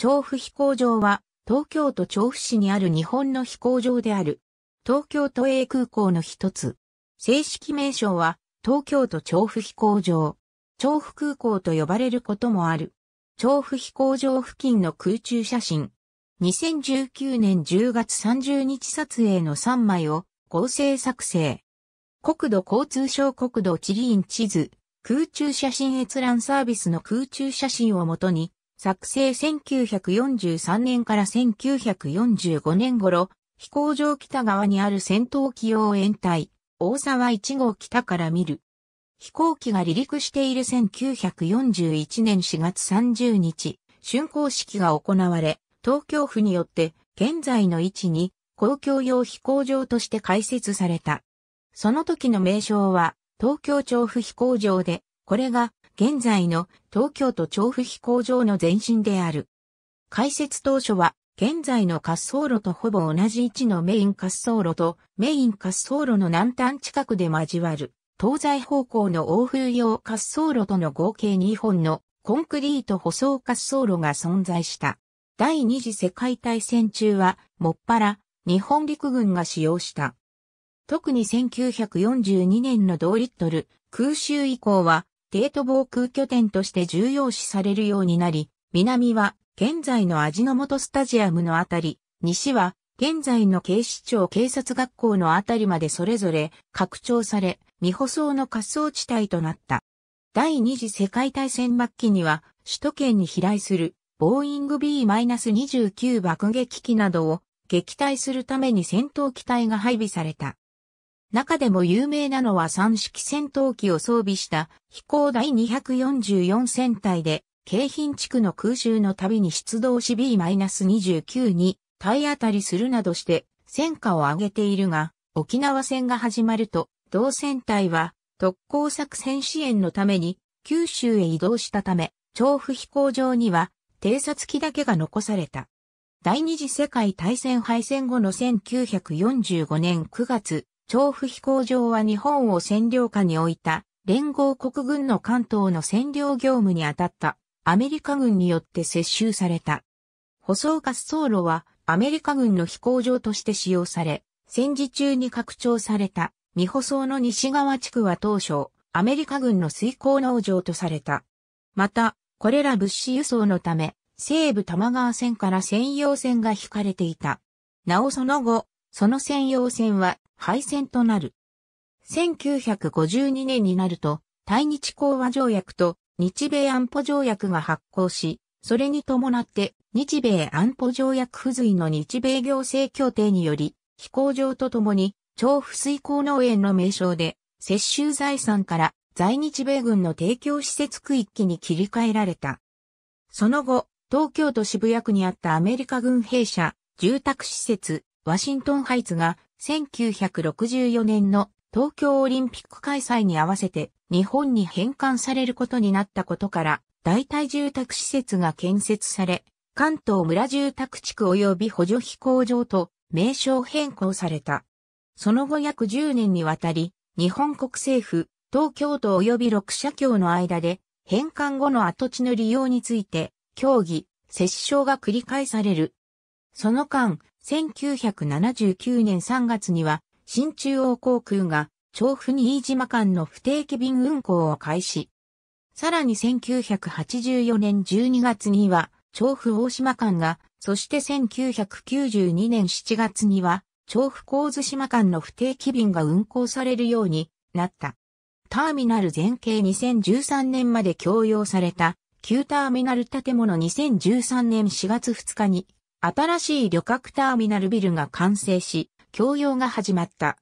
調布飛行場は、東京都調布市にある日本の飛行場である。東京都営空港の一つ。正式名称は、東京都調布飛行場。調布空港と呼ばれることもある。調布飛行場付近の空中写真。2019年10月30日撮影の3枚を合成作成。国土交通省国土地理院地図、空中写真閲覧サービスの空中写真をもとに、作成1943年から1945年頃、飛行場北側にある戦闘機用延体、大沢1号北から見る。飛行機が離陸している1941年4月30日、竣工式が行われ、東京府によって現在の位置に公共用飛行場として開設された。その時の名称は東京調布飛行場で、これが現在の東京都調布飛行場の前身である。開設当初は、現在の滑走路とほぼ同じ位置のメイン滑走路とメイン滑走路の南端近くで交わる東西方向の欧風用滑走路との合計2本のコンクリート舗装滑走路が存在した。第二次世界大戦中は、もっぱら、日本陸軍が使用した。特に1942年の同リットル空襲以降は、デート防空拠点として重要視されるようになり、南は現在の味の素スタジアムのあたり、西は現在の警視庁警察学校のあたりまでそれぞれ拡張され、未舗装の滑走地帯となった。第二次世界大戦末期には首都圏に飛来するボーイング B-29 爆撃機などを撃退するために戦闘機体が配備された。中でも有名なのは三式戦闘機を装備した飛行第244戦隊で、京浜地区の空襲の度に出動し B-29 に体当たりするなどして戦果を上げているが、沖縄戦が始まると、同戦隊は特攻作戦支援のために九州へ移動したため、調布飛行場には偵察機だけが残された。第二次世界大戦敗戦後の1945年9月、調布飛行場は日本を占領下に置いた連合国軍の関東の占領業務に当たったアメリカ軍によって接収された。舗装滑走路はアメリカ軍の飛行場として使用され、戦時中に拡張された未舗装の西側地区は当初、アメリカ軍の水耕農場とされた。また、これら物資輸送のため、西部玉川線から専用線が引かれていた。なおその後、その専用線は敗戦となる。1952年になると、対日講和条約と日米安保条約が発効し、それに伴って日米安保条約付随の日米行政協定により、飛行場とともに、超不水耕農園の名称で、接収財産から在日米軍の提供施設区域に切り替えられた。その後、東京都渋谷区にあったアメリカ軍兵舎、住宅施設、ワシントンハイツが1964年の東京オリンピック開催に合わせて日本に返還されることになったことから、代替住宅施設が建設され、関東村住宅地区及び補助飛行場と名称変更された。その後約10年にわたり、日本国政府、東京都及び6社協の間で、返還後の跡地の利用について、協議、折衝が繰り返される。その間、1979年3月には、新中央航空が、調布に飯島間の不定期便運航を開始。さらに1984年12月には、調布大島間が、そして1992年7月には、調布神津島間の不定期便が運航されるようになった。ターミナル全景2013年まで供用された、旧ターミナル建物2013年4月2日に新しい旅客ターミナルビルが完成し、供用が始まった。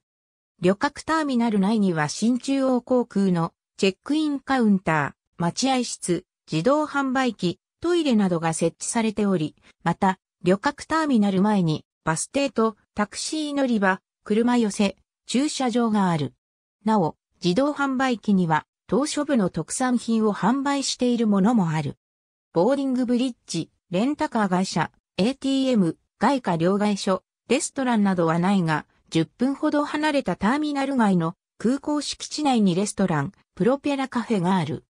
旅客ターミナル内には新中央航空のチェックインカウンター、待合室、自動販売機、トイレなどが設置されており、また、旅客ターミナル前にバス停とタクシー乗り場、車寄せ、駐車場がある。なお、自動販売機には当初部の特産品を販売しているものもある。ボーディングブリッジ、レンタカー会社、ATM、外貨両替所、レストランなどはないが、10分ほど離れたターミナル街の空港敷地内にレストラン、プロペラカフェがある。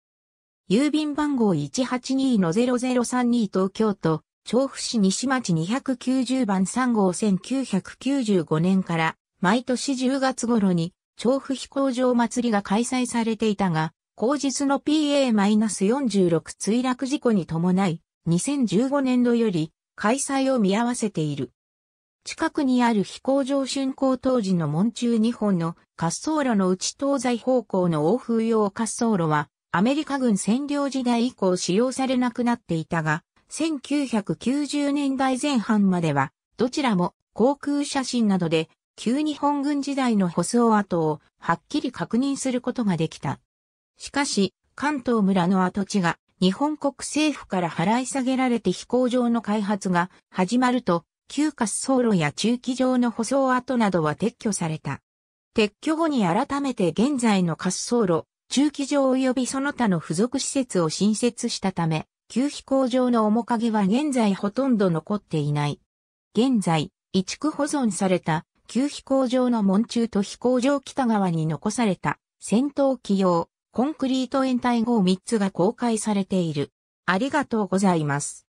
郵便番号182-0032東京都、調布市西町290番3号1995年から、毎年10月頃に、調布飛行場祭りが開催されていたが、後日の PA-46 墜落事故に伴い、2015年度より開催を見合わせている。近くにある飛行場竣工当時の門中2本の滑走路の内東西方向の欧風用滑走路はアメリカ軍占領時代以降使用されなくなっていたが、1990年代前半まではどちらも航空写真などで旧日本軍時代の舗装跡をはっきり確認することができた。しかし、関東村の跡地が日本国政府から払い下げられて飛行場の開発が始まると、旧滑走路や中期場の舗装跡などは撤去された。撤去後に改めて現在の滑走路、駐機場及びその他の付属施設を新設したため、旧飛行場の面影は現在ほとんど残っていない。現在、移築保存された旧飛行場の門中と飛行場北側に残された戦闘機用コンクリート延滞号3つが公開されている。ありがとうございます。